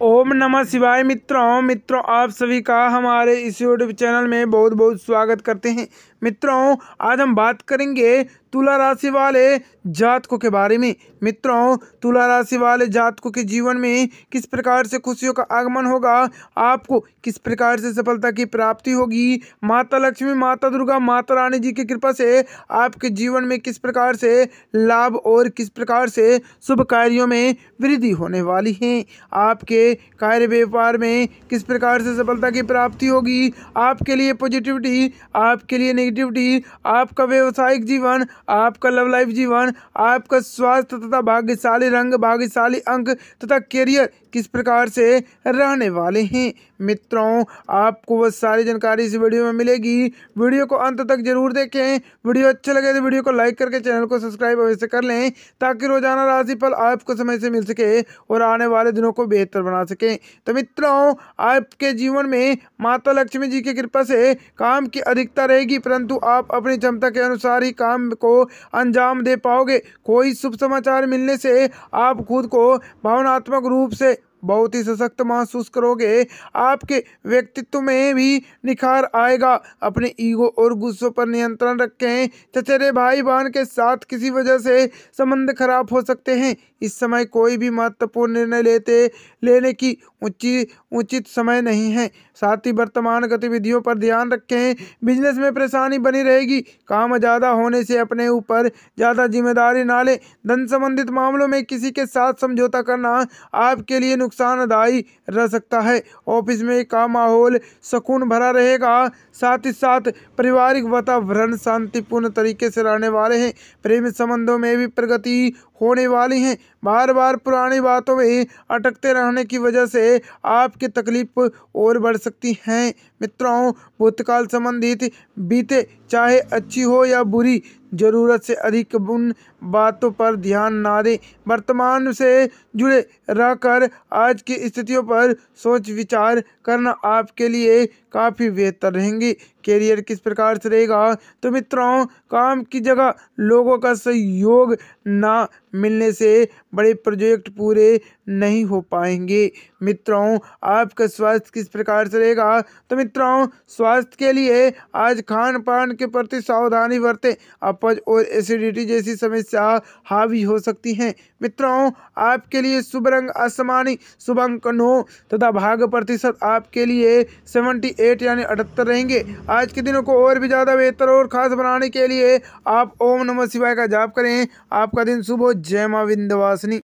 ও ओम नमः शिवाय मित्रों मित्रों आप सभी का हमारे इस यूट्यूब चैनल में बहुत बहुत स्वागत करते हैं मित्रों आज हम बात करेंगे तुला राशि वाले जातकों के बारे में मित्रों तुला राशि वाले जातकों के जीवन में किस प्रकार से खुशियों का आगमन होगा आपको किस प्रकार से सफलता की प्राप्ति होगी माता लक्ष्मी माता दुर्गा माता रानी जी की कृपा से आपके जीवन में किस प्रकार से लाभ और किस प्रकार से शुभ कार्यों में वृद्धि होने वाली है आपके कार्य व्यापार में किस प्रकार से सफलता की प्राप्ति होगी आपके लिए पॉजिटिविटी आपके लिए नेगेटिविटी आपका व्यवसायिक जीवन आपका लव लाइफ जीवन आपका स्वास्थ्य तथा भाग्यशाली रंग भाग्यशाली अंक तथा करियर किस प्रकार से रहने वाले हैं मित्रों आपको वह सारी जानकारी इस वीडियो में मिलेगी वीडियो को अंत तक जरूर देखें वीडियो अच्छा लगे तो वीडियो को लाइक करके चैनल को सब्सक्राइब अवश्य कर लें ताकि रोजाना राशिफल आपको समय से मिल सके और आने वाले दिनों को बेहतर बना सके सकें तो मित्रों आपके जीवन में माता लक्ष्मी जी की कृपा से काम की अधिकता रहेगी परंतु आप अपनी क्षमता के अनुसार ही काम को अंजाम दे पाओगे कोई शुभ समाचार मिलने से आप खुद को भावनात्मक रूप से बहुत ही सशक्त महसूस करोगे आपके व्यक्तित्व में भी निखार आएगा अपने ईगो और गुस्सों पर नियंत्रण रखें चचेरे भाई बहन के साथ किसी वजह से संबंध खराब हो सकते हैं इस समय कोई भी महत्वपूर्ण निर्णय लेते लेने की उचित उचित समय नहीं है साथ ही वर्तमान गतिविधियों पर ध्यान रखें बिजनेस में परेशानी बनी रहेगी काम ज़्यादा होने से अपने ऊपर ज़्यादा जिम्मेदारी ना लें धन संबंधित मामलों में किसी के साथ समझौता करना आपके लिए नुकसानदायी रह सकता है ऑफिस में का माहौल सुकून भरा रहेगा साथ ही साथ पारिवारिक वातावरण शांतिपूर्ण तरीके से रहने वाले हैं प्रेम संबंधों में भी प्रगति होने वाली हैं बार बार पुरानी बातों में अटकते रहने की वजह से आपकी तकलीफ और बढ़ सकती हैं मित्रों भूतकाल संबंधित बीते चाहे अच्छी हो या बुरी ज़रूरत से अधिक उन बातों पर ध्यान ना दें वर्तमान से जुड़े रहकर आज की स्थितियों पर सोच विचार करना आपके लिए काफ़ी बेहतर रहेंगे करियर किस प्रकार से रहेगा तो मित्रों काम की जगह लोगों का सहयोग ना मिलने से बड़े प्रोजेक्ट पूरे नहीं हो पाएंगे मित्रों आपका स्वास्थ्य किस प्रकार से रहेगा तो मित्रों स्वास्थ्य के लिए आज खान पान के प्रति सावधानी बरतें आप अपच और एसिडिटी जैसी समस्या हावी हो सकती हैं मित्रों आपके लिए शुभ रंग आसमानी शुभ अंक नौ तथा भाग प्रतिशत आपके लिए सेवेंटी एट यानी अठहत्तर रहेंगे आज के दिनों को और भी ज़्यादा बेहतर और खास बनाने के लिए आप ओम नमः शिवाय का जाप करें आपका दिन शुभ हो जय माँ विंध्यवासिनी